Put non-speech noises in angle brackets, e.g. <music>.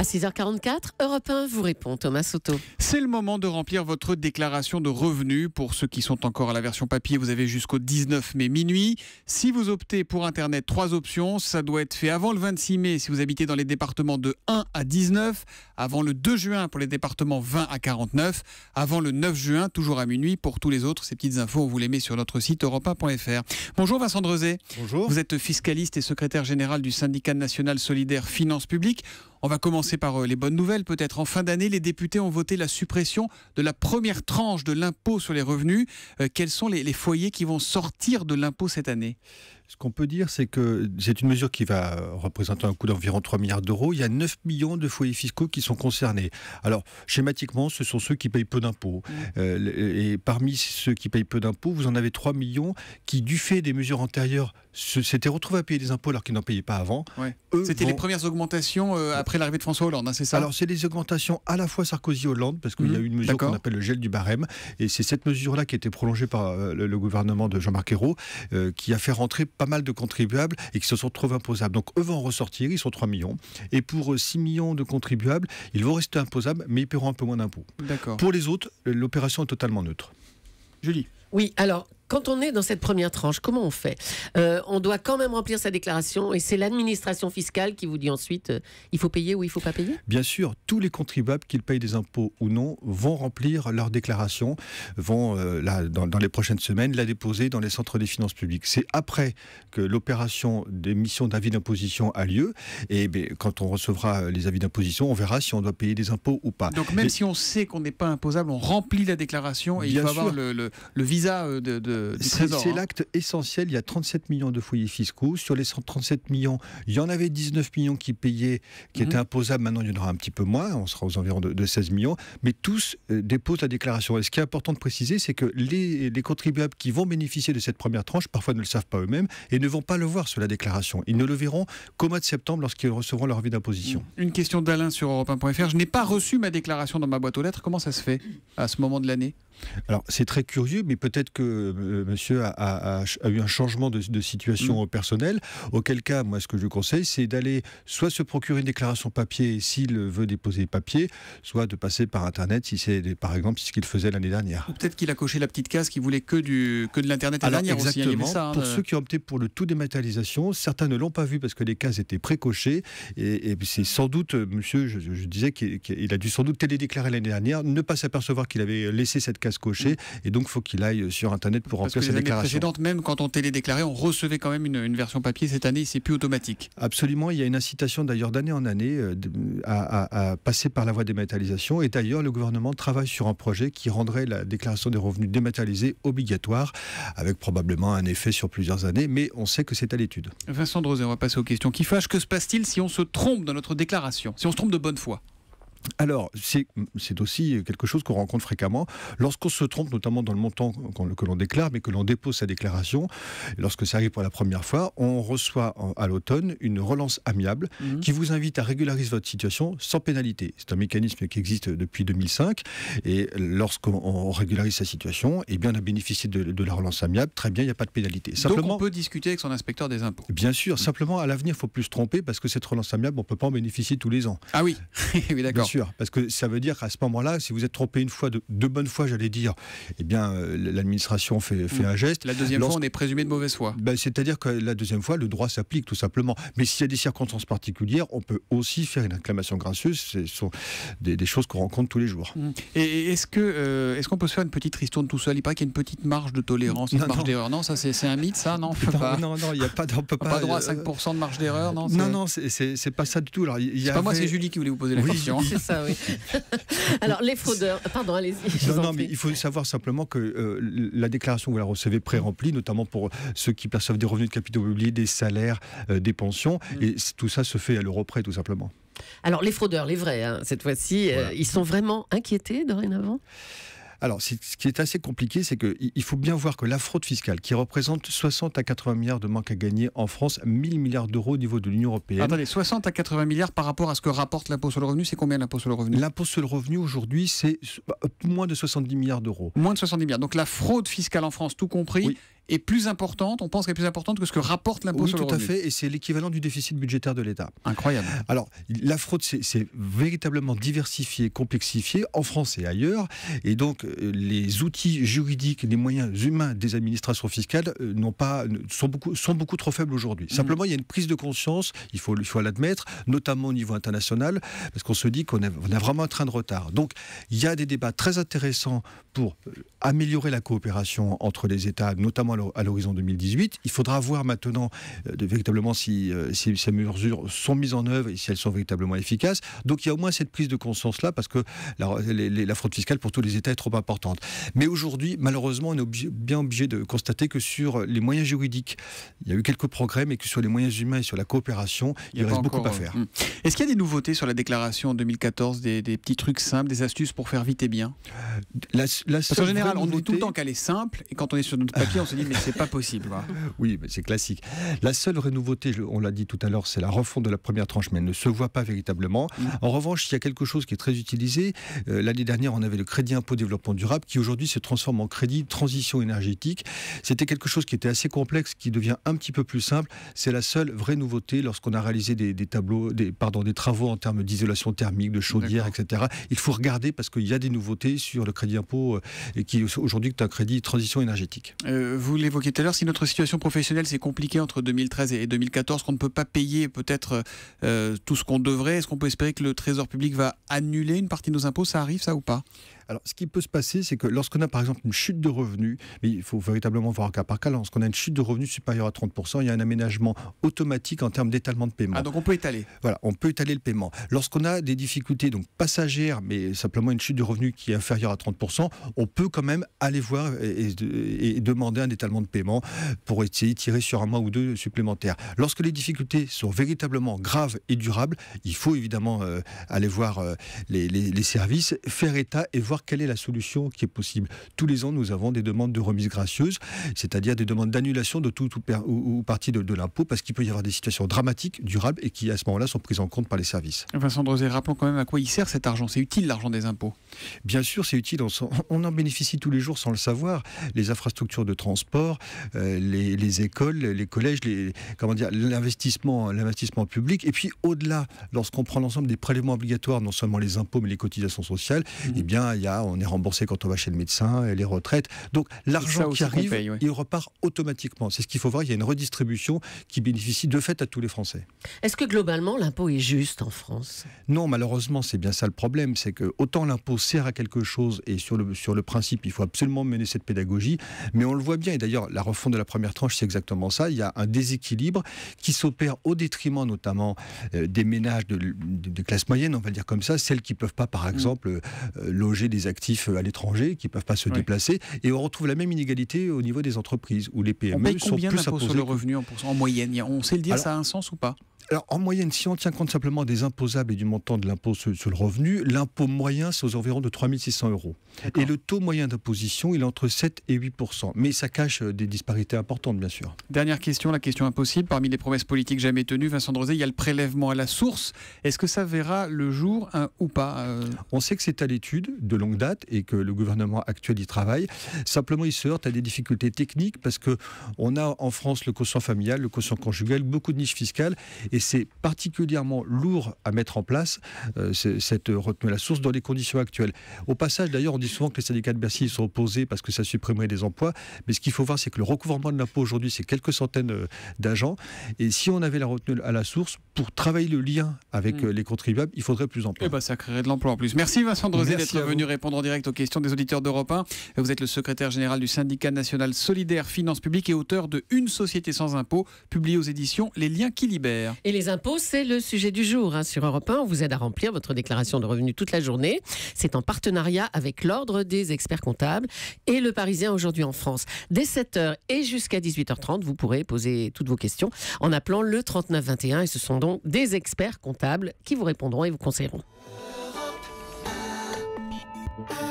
À 6h44, Europe 1 vous répond, Thomas Soto. C'est le moment de remplir votre déclaration de revenus. Pour ceux qui sont encore à la version papier, vous avez jusqu'au 19 mai minuit. Si vous optez pour Internet, trois options. Ça doit être fait avant le 26 mai si vous habitez dans les départements de 1 à 19, avant le 2 juin pour les départements 20 à 49, avant le 9 juin, toujours à minuit. Pour tous les autres, ces petites infos, on vous les met sur notre site europe Bonjour Vincent Drezet. Bonjour. Vous êtes fiscaliste et secrétaire général du syndicat national solidaire Finances publiques. On va commencer par euh, les bonnes nouvelles peut-être. En fin d'année, les députés ont voté la suppression de la première tranche de l'impôt sur les revenus. Euh, quels sont les, foyers qui vont sortir de l'impôt cette année ce qu'on peut dire, c'est que c'est une mesure qui va euh, représenter un coût d'environ 3 milliards d'euros. Il y a 9 millions de foyers fiscaux qui sont concernés. Alors, schématiquement, ce sont ceux qui payent peu d'impôts. Mmh. Euh, et parmi ceux qui payent peu d'impôts, vous en avez 3 millions qui, du fait des mesures antérieures, s'étaient retrouvés à payer des impôts alors qu'ils n'en payaient pas avant. C'était les premières augmentations euh, après l'arrivée de François Hollande, hein, c'est ça Alors, c'est les augmentations à la fois Sarkozy-Hollande, parce qu'il y a eu mmh. une mesure qu'on appelle le gel du barème. Et c'est cette mesure-là qui a été prolongée par le, gouvernement de Jean-Marc Ayrault, qui a fait rentrer pas mal de contribuables et qui se sont trouvés imposables. Donc eux vont ressortir, ils sont 3 millions. Et pour 6 euh, millions de contribuables, ils vont rester imposables, mais ils paieront un peu moins d'impôts. Pour les autres, l'opération est totalement neutre. Julie. Oui, alors quand on est dans cette première tranche, comment on fait euh, On doit quand même remplir sa déclaration et c'est l'administration fiscale qui vous dit ensuite euh, il faut payer ou il ne faut pas payer Bien sûr, tous les contribuables, qu'ils payent des impôts ou non, vont remplir leur déclaration, vont euh, dans, les prochaines semaines la déposer dans les centres des finances publiques. C'est après que l'opération d'émission d'avis d'imposition a lieu et ben, quand on recevra les avis d'imposition, on verra si on doit payer des impôts ou pas. Donc même si on sait qu'on n'est pas imposable, on remplit la déclaration et il faut avoir le, visa de euh, c'est hein. l'acte essentiel. Il y a 37 millions de foyers fiscaux. Sur les 137 millions, il y en avait 19 millions qui payaient, qui étaient mhm. imposables. Maintenant, il y en aura un petit peu moins. On sera aux environs de, 16 millions. Mais tous euh, déposent la déclaration. Et ce qui est important de préciser, c'est que les, contribuables qui vont bénéficier de cette première tranche, parfois ne le savent pas eux-mêmes et ne vont pas le voir sur la déclaration. Ils ne le verront qu'au mois de septembre lorsqu'ils recevront leur avis d'imposition. Une question d'Alain sur europe1.fr. Je n'ai pas reçu ma déclaration dans ma boîte aux lettres. Comment ça se fait à ce moment de l'année alors c'est très curieux, mais peut-être que euh, monsieur a, eu un changement de, situation au mm. personnelle, auquel cas, moi ce que je conseille, c'est d'aller soit se procurer une déclaration papier s'il veut déposer papier, soit de passer par Internet si c'est par exemple ce qu'il faisait l'année dernière. Peut-être qu'il a coché la petite case qui voulait que, du, que de l'Internet l'année dernière. Hein, exactement, hein, pour euh. ceux qui ont opté pour le tout dématérialisation, certains ne l'ont pas vu parce que les cases étaient précochées et, et c'est sans doute, euh, monsieur, je, disais qu'il a dû sans doute télédéclarer l'année dernière, ne pas s'apercevoir qu'il avait laissé cette case cocher mm. Et donc, faut qu'il aille sur Internet pour remplir sa déclaration. précédente, même quand on télédéclarait, on recevait quand même une, version papier. Cette année, c'est plus automatique. Absolument. Il y a une incitation d'ailleurs d'année en année euh, à, passer par la voie dématérialisation. Et d'ailleurs, le gouvernement travaille sur un projet qui rendrait la déclaration des revenus dématérialisée obligatoire, avec probablement un effet sur plusieurs années. Mais on sait que c'est à l'étude. Vincent Drosé, on va passer aux questions qui fâchent. Que se passe-t-il si on se trompe dans notre déclaration Si on se trompe de bonne foi alors, c'est aussi quelque chose qu'on rencontre fréquemment. Lorsqu'on se trompe, notamment dans le montant que l'on déclare, mais que l'on dépose sa déclaration, lorsque ça arrive pour la première fois, on reçoit à l'automne une relance amiable mhm. qui vous invite à régulariser votre situation sans pénalité. C'est un mécanisme qui existe depuis 2005. Et lorsqu'on régularise sa situation, eh bien, on a bénéficié de, la relance amiable. Très bien, il n'y a pas de pénalité. Simplement, Donc on peut discuter avec son inspecteur des impôts. Bien sûr. Simplement, à l'avenir, il faut plus se tromper parce que cette relance amiable, on ne peut pas en bénéficier tous les ans. Ah oui, <laughs> oui d'accord sûr, parce que ça veut dire qu'à ce moment-là, si vous êtes trompé une fois, de, bonnes fois, j'allais dire, eh bien, euh, l'administration fait, fait mm. un geste. La deuxième fois, on est présumé de mauvaise foi. Ben, c'est-à-dire que la deuxième fois, le droit s'applique, tout simplement. Mais s'il y a des circonstances particulières, on peut aussi faire une acclamation gracieuse. Ce sont des, choses qu'on rencontre tous les jours. Mm. Et est-ce que euh, est-ce qu'on peut se faire une petite ristourne tout seul Il paraît qu'il y a une petite marge de tolérance, une non, marge d'erreur. Non, ça c'est un mythe, ça, non Non, pas. non, non, il a pas, on pas, droit à 5% euh, de marge d'erreur, non Non, non, c'est pas ça du tout. Alors, il moi, c'est Julie qui voulait vous poser la question ça, oui. <laughs> Alors, les fraudeurs, pardon, allez-y. Non, non mais il faut savoir simplement que euh, la déclaration que vous la recevez pré-remplie, notamment pour ceux qui perçoivent des revenus de capitaux publiés, des salaires, euh, des pensions, mm. et tout ça se fait à l'euro tout simplement. Alors, les fraudeurs, les vrais, hein, cette fois-ci, euh, ils sont vraiment inquiétés dorénavant alors, ce qui est assez compliqué, c'est qu'il faut bien voir que la fraude fiscale, qui représente 60 à 80 milliards de manque à gagner en France, 1000 milliards d'euros au niveau de l'Union européenne. Attendez, 60 à 80 milliards par rapport à ce que rapporte l'impôt sur le revenu, c'est combien l'impôt sur le revenu L'impôt sur le revenu aujourd'hui, c'est euh, moins de 70 milliards d'euros. Moins de 70 milliards. Donc la fraude fiscale en France, tout compris, est plus importante, on pense qu'elle est plus importante que ce que rapporte l'impôt oui, sur le revenu. tout à fait, et c'est l'équivalent du déficit budgétaire de l'État. Incroyable. Alors, la fraude, c'est véritablement diversifié, complexifié, en France et ailleurs, et donc euh, les outils juridiques, les moyens humains des administrations fiscales euh, n'ont pas, sont, beaucoup, sont beaucoup trop faibles aujourd'hui. Mmh. Simplement, il y a une prise de conscience, il faut, le faut l'admettre, notamment au niveau international, parce qu'on se dit qu'on a, on a vraiment un train de retard. Donc, il y a des débats très intéressants pour euh, améliorer la coopération entre les États, notamment à l'horizon 2018. Il faudra voir maintenant euh, véritablement euh, si, ces mesures sont mises en œuvre et si elles sont véritablement efficaces. Donc il y a au moins cette prise de conscience là parce que la, fraude fiscale pour tous les États est trop importante. Mais aujourd'hui, malheureusement, on est bien obligé de constater que sur les moyens juridiques, il y a eu quelques progrès, mais que sur les moyens humains et sur la coopération, il, reste beaucoup à faire. Mmh. Est-ce qu'il y a des nouveautés sur la déclaration en 2014, des, petits trucs simples, des astuces pour faire vite et bien la, Parce qu'en général, on dit tout le temps qu'elle est simple, et quand on est sur notre papier, on se dit dit, mais c'est pas possible. Oui, mais c'est classique. La seule vraie nouveauté, on l'a dit tout à l'heure, c'est la refonte de la première tranche, mais elle ne se voit pas véritablement. Mm. En revanche, il y a quelque chose qui est très utilisé. Euh, l'année dernière, on avait le crédit impôt développement durable qui aujourd'hui se transforme en crédit transition énergétique. C'était quelque chose qui était assez complexe, qui devient un petit peu plus simple. C'est la seule vraie nouveauté lorsqu'on a réalisé des, tableaux, des, pardon, des travaux en termes d'isolation thermique, de chaudière, etc. Il faut regarder parce qu'il y a des nouveautés sur le crédit impôt euh, et qui aujourd'hui est un crédit transition énergétique. Euh, vous vous l'évoquiez tout à l'heure, si notre situation professionnelle s'est compliquée entre 2013 et 2014, qu'on ne peut pas payer peut-être euh, tout ce qu'on devrait, est-ce qu'on peut espérer que le Trésor public va annuler une partie de nos impôts Ça arrive, ça ou pas alors, ce qui peut se passer, c'est que lorsqu'on a par exemple une chute de revenus, mais il faut véritablement voir cas par cas, lorsqu'on a une chute de revenus supérieure à 30%, il y a un aménagement automatique en termes d'étalement de paiement. Ah, donc on peut étaler Voilà, on peut étaler le paiement. Lorsqu'on a des difficultés donc passagères, mais simplement une chute de revenus qui est inférieure à 30%, on peut quand même aller voir et, demander un étalement de paiement pour essayer de tirer sur un mois ou deux supplémentaires. Lorsque les difficultés sont véritablement graves et durables, il faut évidemment euh, aller voir euh, les services, faire état et voir quelle est la solution qui est possible. Tous les ans, nous avons des demandes de remise gracieuse, c'est-à-dire des demandes d'annulation de tout ou, partie de, l'impôt, parce qu'il peut y avoir des situations dramatiques, durables, et qui à ce moment-là sont prises en compte par les services. Vincent Drosé, rappelons quand même à quoi il sert cet argent. C'est utile l'argent des impôts Bien sûr, c'est utile. On en bénéficie tous les jours sans le savoir. Les infrastructures de transport, euh, les, écoles, les collèges, comment dire, l'investissement, l'investissement public. Et puis au-delà, lorsqu'on prend l'ensemble des prélèvements obligatoires, non seulement les impôts mais les cotisations sociales, mmh. eh bien il y a on est remboursé quand on va chez le médecin, et les retraites. Donc l'argent qui arrive, il repart automatiquement. C'est ce qu'il faut voir, il y a une redistribution qui bénéficie de fait à tous les Français. Est-ce que globalement l'impôt est juste en France Non, malheureusement, c'est bien ça le problème, c'est que autant l'impôt sert à quelque chose, et sur le, sur le principe, il faut absolument mener cette pédagogie, mais on le voit bien, et d'ailleurs la refonte de la première tranche, c'est exactement ça, il y a un déséquilibre qui s'opère au détriment notamment euh, des ménages de, classe moyenne, on va dire comme ça, celles qui ne peuvent pas, par mm. exemple, euh, euh, loger des actifs euh, à l'étranger qui ne peuvent pas se déplacer. Et on retrouve la même inégalité au niveau des entreprises où les PME on e paye sont combien plus sur le revenu en, moyenne On sait le dire, ça a un sens ou pas alors, en moyenne, si on tient compte simplement des imposables et du montant de l'impôt sur, le revenu, l'impôt moyen, c'est aux environs de 3600 euros. Et le taux moyen d'imposition, il est entre 7 et 8 Mais ça cache euh, des disparités importantes, bien sûr. Dernière question, la question impossible. Parmi les promesses politiques jamais tenues, Vincent Drosé, il y a le prélèvement à la source. Est-ce que ça verra le jour hein, ou pas euh On sait que c'est à l'étude de longue date et que le gouvernement actuel y travaille. Simplement, il se heurte à des difficultés techniques parce que on a en France le quotient familial, le quotient conjugal, beaucoup de niches fiscales et c'est particulièrement lourd à mettre en place euh, cette retenue à la source dans les conditions actuelles. Au passage, d'ailleurs, on dit souvent que les syndicats de Bercy sont opposés parce que ça supprimerait des emplois, mais ce qu'il faut voir, c'est que le recouvrement de l'impôt aujourd'hui, c'est quelques centaines euh, d'agents et si on avait la retenue à la source pour travailler le lien avec mmh. euh, les contribuables, il faudrait plus d'emplois. Et eh ben, ça créerait de l'emploi en plus. Merci Vincent Drosé d'être venu répondre en direct aux questions des auditeurs d'Europe 1. Vous êtes le secrétaire général du syndicat national solidaire finances publiques et auteur de Une société sans impôts, publié aux éditions Les liens qui libèrent. Et les impôts, c'est le sujet du jour hein, sur Europe 1. On vous aide à remplir votre déclaration de revenus toute la journée. C'est en partenariat avec l'Ordre des experts comptables et le Parisien aujourd'hui en France. Dès 7h et jusqu'à 18h30, vous pourrez poser toutes vos questions en appelant le 3921 et ce sont donc des experts comptables qui vous répondront et vous conseilleront. Thank you.